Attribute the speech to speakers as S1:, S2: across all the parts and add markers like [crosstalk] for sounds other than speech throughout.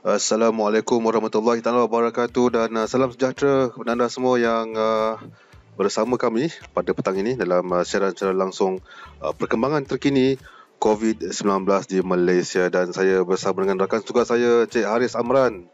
S1: Assalamualaikum warahmatullahi taala wabarakatuh dan uh, salam sejahtera kepada anda semua yang uh, bersama kami pada petang ini dalam uh, siaran secara langsung uh, perkembangan terkini COVID-19 di Malaysia dan saya bersama dengan rakan tugas saya Cik Haris Amran.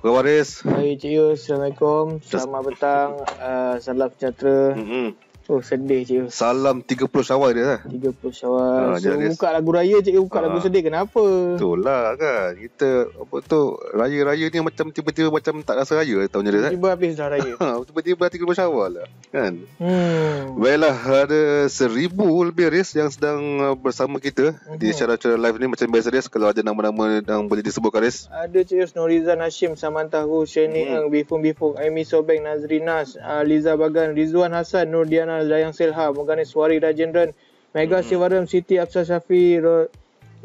S1: Apa Haris?
S2: Hai Cik Yus, Assalamualaikum. Selamat petang. Uh, salam sejahtera. Mm-hmm. Oh sedih cik. Salam 30 syawal dia kan? lah 30 syawal ha, ah, So buka lagu raya cik, Buka ha. lagu ah. sedih kenapa Itulah
S1: kan Kita apa tu Raya-raya ni macam Tiba-tiba macam tak rasa raya Tahun ni kan? Tiba-tiba habis dah raya [laughs] Tiba-tiba 30 syawal lah Kan hmm. Baiklah Ada seribu lebih race Yang sedang uh, bersama kita hmm. Di mhm. cara cara live ni Macam biasa race Kalau ada nama-nama Yang boleh disebutkan race
S2: Ada cikgu Snorizan Hashim Samantha Hu Shani hmm. Ang Bifung Bifung Amy Sobeng Nazrinas Liza Bagan Rizwan Nur Diana. Maulana Jayang Silha, Mogani Suwari Rajendran, Mega hmm. Sivaram Siti Afsah Syafi, Ro,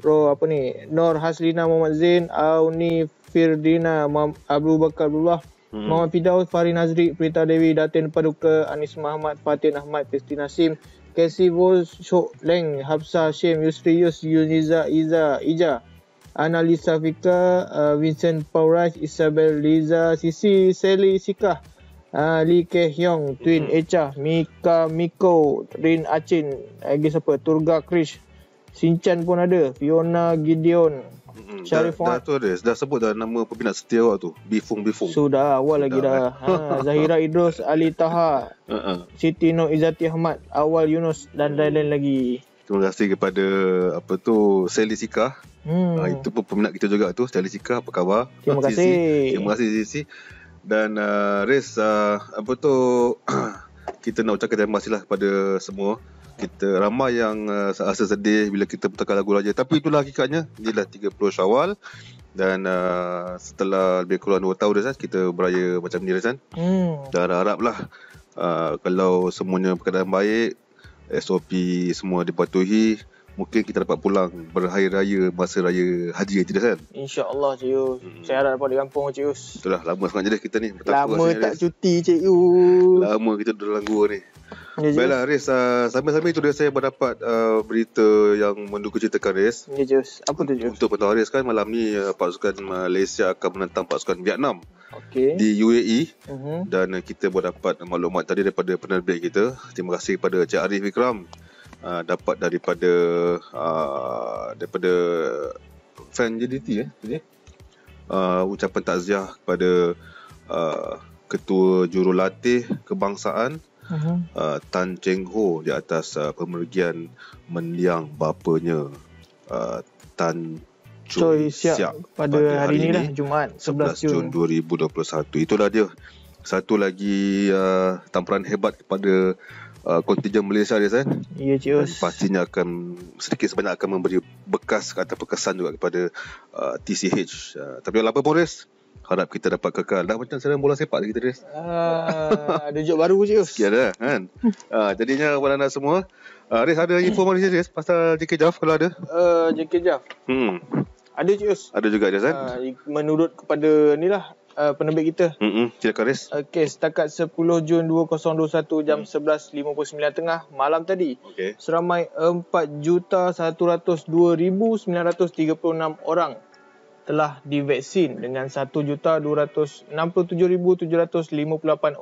S2: Ro apa ni, Nor Haslina Muhammad Zain, Auni Firdina Abu Bakar Abdullah, hmm. Muhammad Fidaus Farin Nazri, Prita Dewi, Datin Paduka, Anis Muhammad, Fatin Ahmad, Kristi Nasim, Kesi Vos, Shok Leng, Hafsa Shem, Yusri Yus, Yuniza, Iza, Ija, Analisa Fika, uh, Vincent Paurash, Isabel Liza, Sisi, Sally, Sikah, uh, Lee Kae Hyung, Twin mm-hmm. Echa, Mika Miko, Rin Achin, lagi siapa? Turga Krish, Sinchan pun ada, Fiona Gideon.
S1: Mm-hmm. Syarif dah, dah tu ada, dah sebut dah nama pembina setia awak tu, Bifung Bifung. Sudah, awal lagi dah. Ha, Zahira Idros, [laughs] Ali
S2: Taha, uh-uh. Siti Nur Izati Ahmad, Awal Yunus dan mm. lain-lain lagi.
S1: Terima kasih kepada apa tu Sally Sika. Hmm. Uh, itu pun peminat kita juga tu Sally Sika apa khabar? Terima kasih. Terima kasih Terima kasih, Sisi. Dan uh, Riz uh, Apa tu [clears throat] Kita nak ucapkan terima kasih lah Kepada semua Kita ramai yang uh, Rasa sedih Bila kita putarkan lagu Raja Tapi itulah hakikatnya Inilah 30 Syawal Dan uh, Setelah lebih kurang 2 tahun Riz, eh, Kita beraya macam ni Riz, kan? hmm. Dan harap lah uh, Kalau semuanya Perkadaan baik SOP semua dipatuhi mungkin kita dapat pulang berhari raya masa raya haji nanti tidak kan
S2: insyaallah cik us hmm. saya harap dapat di kampung cik us
S1: itulah lama sangat jadi kita ni Betapa lama tak Aris. cuti cik us lama kita dalam langgua ni ya, baiklah Aris uh, ah, sambil-sambil itu dia saya berdapat uh, berita yang menduga ceritakan Aris ya cik us apa tu cik us untuk petang Aris kan malam ni uh, ah, pasukan Malaysia akan menentang pasukan Vietnam Okay. di UAE uh-huh. Mhm. dan kita buat dapat maklumat tadi daripada penerbit kita terima kasih kepada Cik Arif Vikram Uh, dapat daripada uh, daripada fan JDT eh tadi. Uh, ucapan takziah kepada uh, ketua jurulatih kebangsaan uh-huh. uh, Tan Cheng Ho di atas uh, pemergian mendiang bapanya uh, Tan Choi Siak Siap pada hari ini lah
S2: Jumaat 11 Jun
S1: 2021. Itulah dia. Satu lagi uh, tamparan hebat kepada uh, kontijen Malaysia dia saya.
S2: Ya Cius.
S1: Pastinya akan sedikit sebanyak akan memberi bekas atau kesan juga kepada uh, TCH. Uh, tapi apa pun Riz, harap kita dapat kekal. Dah macam sedang bola sepak lagi kita Riz. Uh, ada job baru Cius. Sekian dah kan. uh, jadinya kepada anda semua. Uh, Riz ada info hmm. mana Cius Riz pasal JK Jaff kalau ada? Uh, eh, JK Jaff. Hmm. Ada Cius. Ada juga Cius kan. Uh,
S2: menurut kepada ni lah uh, penerbit kita.
S1: Hmm, silakan Riz.
S2: Okey, setakat 10 Jun 2021 jam mm. 11.59 tengah malam tadi. Okay. Seramai 4,102,936 orang telah divaksin dengan 1,267,758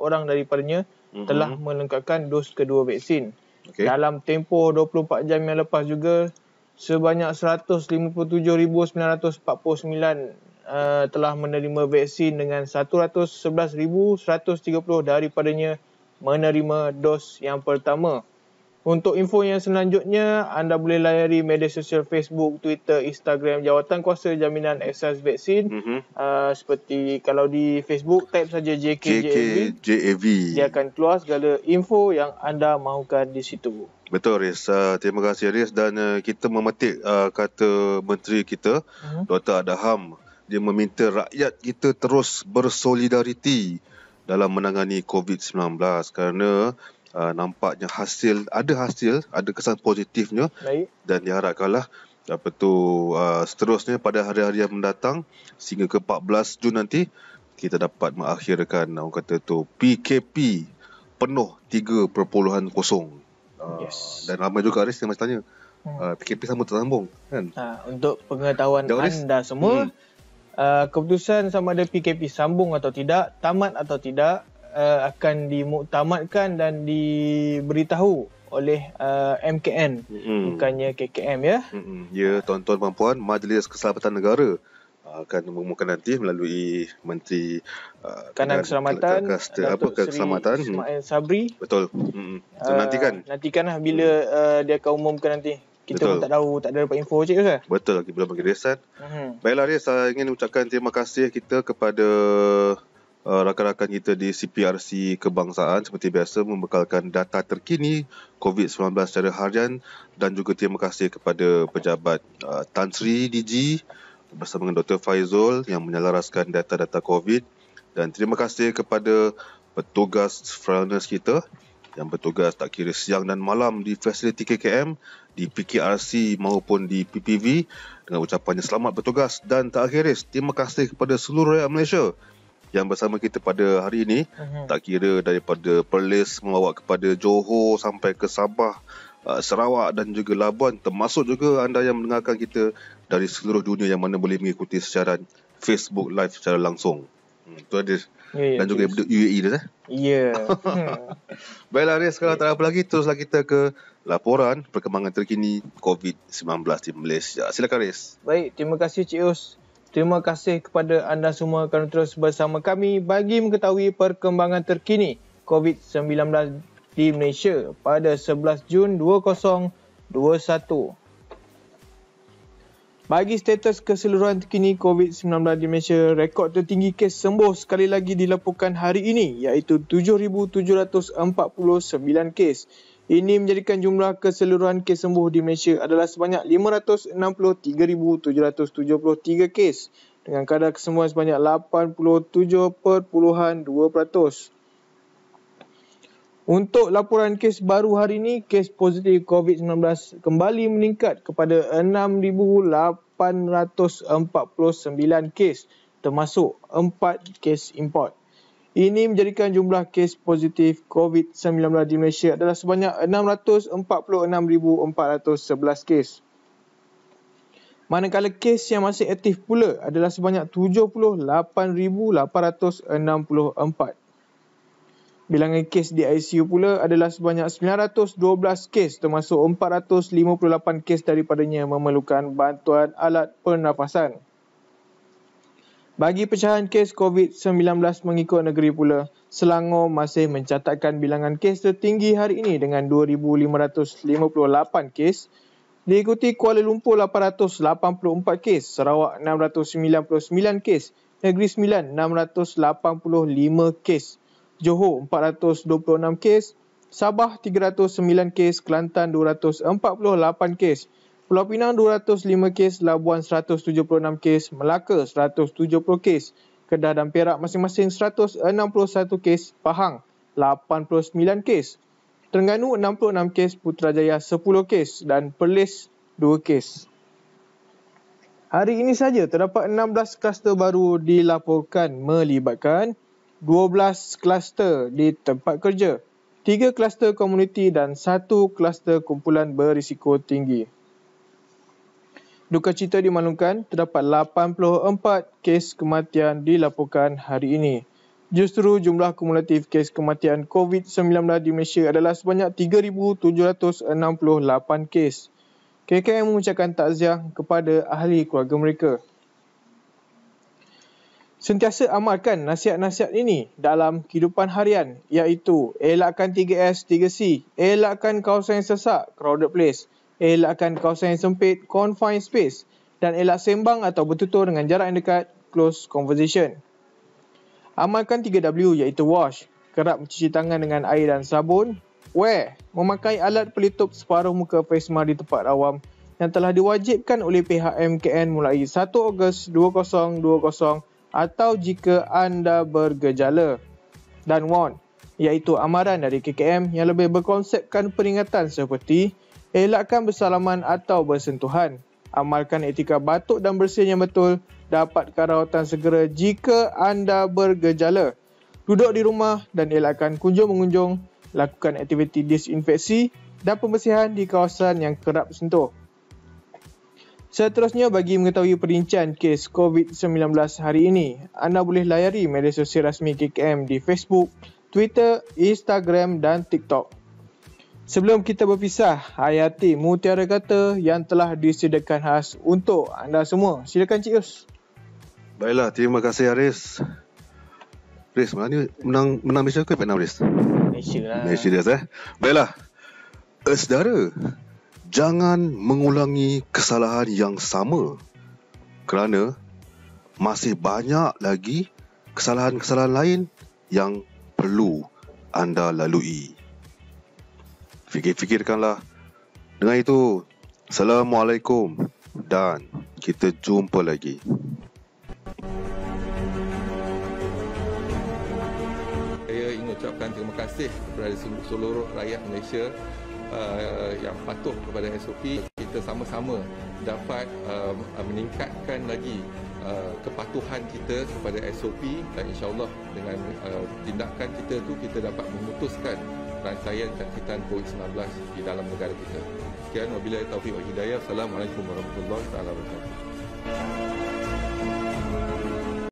S2: orang daripadanya
S1: mm-hmm. telah
S2: melengkapkan dos kedua vaksin. Okay. Dalam tempoh 24 jam yang lepas juga sebanyak 157,949 Uh, telah menerima vaksin dengan 111,130 daripadanya menerima dos yang pertama. Untuk info yang selanjutnya, anda boleh layari media sosial Facebook, Twitter, Instagram Jawatan Kuasa Jaminan Akses Vaksin. Mm-hmm. Uh, seperti kalau di Facebook, type saja JKJAV. Dia akan keluar segala info yang anda mahukan di situ.
S1: Betul Riz. Uh, terima kasih Riz. Dan uh, kita memetik uh, kata menteri kita, mm-hmm. Dr. Adham dia meminta rakyat kita terus bersolidariti dalam menangani COVID-19 kerana uh, nampaknya hasil ada hasil ada kesan positifnya Baik. dan diharapkanlah apa tu uh, seterusnya pada hari-hari yang mendatang sehingga ke 14 Jun nanti kita dapat mengakhirkan orang kata tu PKP penuh 3.0 uh, yes. dan ramai juga Aris yang masih tanya hmm. uh, PKP sama tersambung
S2: kan ha, untuk pengetahuan Jauh, anda semua hmm. Uh, keputusan sama ada PKP sambung atau tidak, tamat atau tidak uh, akan dimuktamadkan dan diberitahu oleh uh, MKN mm-hmm. bukannya KKM ya.
S1: Mm-hmm. Ya, tuan-tuan dan puan, Majlis Keselamatan Negara uh, akan mengumumkan nanti melalui Menteri uh, Kanan Keselamatan ke, apa Sri Keselamatan hmm. Ismail Sabri. Betul. Hmm. Uh, nantikan.
S2: Nantikanlah bila uh, dia akan umumkan nanti. Kita Betul. pun tak tahu, tak ada dapat info cik ke?
S1: Betul, kita belum bagi resan. Hmm. Baiklah Riz, saya ingin ucapkan terima kasih kita kepada uh, rakan-rakan kita di CPRC Kebangsaan seperti biasa membekalkan data terkini COVID-19 secara harian dan juga terima kasih kepada pejabat uh, Tan Sri DG bersama dengan Dr. Faizul yang menyelaraskan data-data COVID dan terima kasih kepada petugas frontliners kita yang bertugas tak kira siang dan malam di fasiliti KKM, di PKRC maupun di PPV dengan ucapannya selamat bertugas dan tak akhiris terima kasih kepada seluruh rakyat Malaysia yang bersama kita pada hari ini mhm. tak kira daripada Perlis membawa kepada Johor sampai ke Sabah uh, Sarawak dan juga Labuan termasuk juga anda yang mendengarkan kita dari seluruh dunia yang mana boleh mengikuti secara Facebook live secara langsung. Hmm, itu ada yeah, dan juga yeah. duduk UAE dah. Eh? Ya. Yeah. [laughs] Baiklah Riz, kalau yeah. tak apa lagi teruslah kita ke laporan perkembangan terkini COVID-19 di Malaysia. Silakan Riz.
S2: Baik, terima kasih Cik Us. Terima kasih kepada anda semua kerana terus bersama kami bagi mengetahui perkembangan terkini COVID-19 di Malaysia pada 11 Jun 2021. Bagi status keseluruhan terkini COVID-19 di Malaysia, rekod tertinggi kes sembuh sekali lagi dilaporkan hari ini iaitu 7,749 kes. Ini menjadikan jumlah keseluruhan kes sembuh di Malaysia adalah sebanyak 563,773 kes dengan kadar kesembuhan sebanyak 87.2%. Untuk laporan kes baru hari ini, kes positif COVID-19 kembali meningkat kepada 6,849 kes termasuk 4 kes import. Ini menjadikan jumlah kes positif COVID-19 di Malaysia adalah sebanyak 646,411 kes. Manakala kes yang masih aktif pula adalah sebanyak 78,864. Bilangan kes di ICU pula adalah sebanyak 912 kes termasuk 458 kes daripadanya memerlukan bantuan alat pernafasan. Bagi pecahan kes COVID-19 mengikut negeri pula, Selangor masih mencatatkan bilangan kes tertinggi hari ini dengan 2,558 kes, diikuti Kuala Lumpur 884 kes, Sarawak 699 kes, Negeri Sembilan 685 kes, Johor 426 kes, Sabah 309 kes, Kelantan 248 kes, Pulau Pinang 205 kes, Labuan 176 kes, Melaka 170 kes, Kedah dan Perak masing-masing 161 kes, Pahang 89 kes, Terengganu 66 kes, Putrajaya 10 kes dan Perlis 2 kes. Hari ini saja terdapat 16 kluster baru dilaporkan melibatkan 12 kluster di tempat kerja, 3 kluster komuniti dan 1 kluster kumpulan berisiko tinggi. Duka cita dimaklumkan, terdapat 84 kes kematian dilaporkan hari ini. Justru jumlah kumulatif kes kematian COVID-19 di Malaysia adalah sebanyak 3,768 kes. KKM mengucapkan takziah kepada ahli keluarga mereka sentiasa amalkan nasihat-nasihat ini dalam kehidupan harian iaitu elakkan 3S, 3C, elakkan kawasan yang sesak, crowded place, elakkan kawasan yang sempit, confined space dan elak sembang atau bertutur dengan jarak yang dekat, close conversation. Amalkan 3W iaitu wash, kerap mencuci tangan dengan air dan sabun, wear, memakai alat pelitup separuh muka face mask di tempat awam yang telah diwajibkan oleh pihak MKN mulai 1 Ogos 2020 atau jika anda bergejala dan warn iaitu amaran dari KKM yang lebih berkonsepkan peringatan seperti elakkan bersalaman atau bersentuhan amalkan etika batuk dan bersin yang betul dapatkan rawatan segera jika anda bergejala duduk di rumah dan elakkan kunjung mengunjung lakukan aktiviti disinfeksi dan pembersihan di kawasan yang kerap sentuh Seterusnya bagi mengetahui perincian kes COVID-19 hari ini, anda boleh layari media sosial rasmi KKM di Facebook, Twitter, Instagram dan TikTok. Sebelum kita berpisah, Hayati Mutiara kata yang telah disediakan khas untuk anda semua. Silakan Cik Yus.
S1: Baiklah, terima kasih Aris. Aris malam ni menang, menang Malaysia ke Vietnam Haris?
S2: Malaysia lah. Malaysia
S1: dia, eh? Baiklah, uh, saudara, jangan mengulangi kesalahan yang sama kerana masih banyak lagi kesalahan-kesalahan lain yang perlu anda lalui. Fikir-fikirkanlah. Dengan itu, Assalamualaikum dan kita jumpa lagi. Saya ingin ucapkan terima kasih kepada seluruh rakyat Malaysia uh, yang patuh kepada SOP kita sama-sama dapat um, uh, meningkatkan lagi uh, kepatuhan kita kepada SOP dan insyaallah dengan uh, tindakan kita tu kita dapat memutuskan rantaian jangkitan COVID-19 di dalam negara kita. Sekian wabillahi taufiq wa hidayah. Assalamualaikum warahmatullahi wabarakatuh.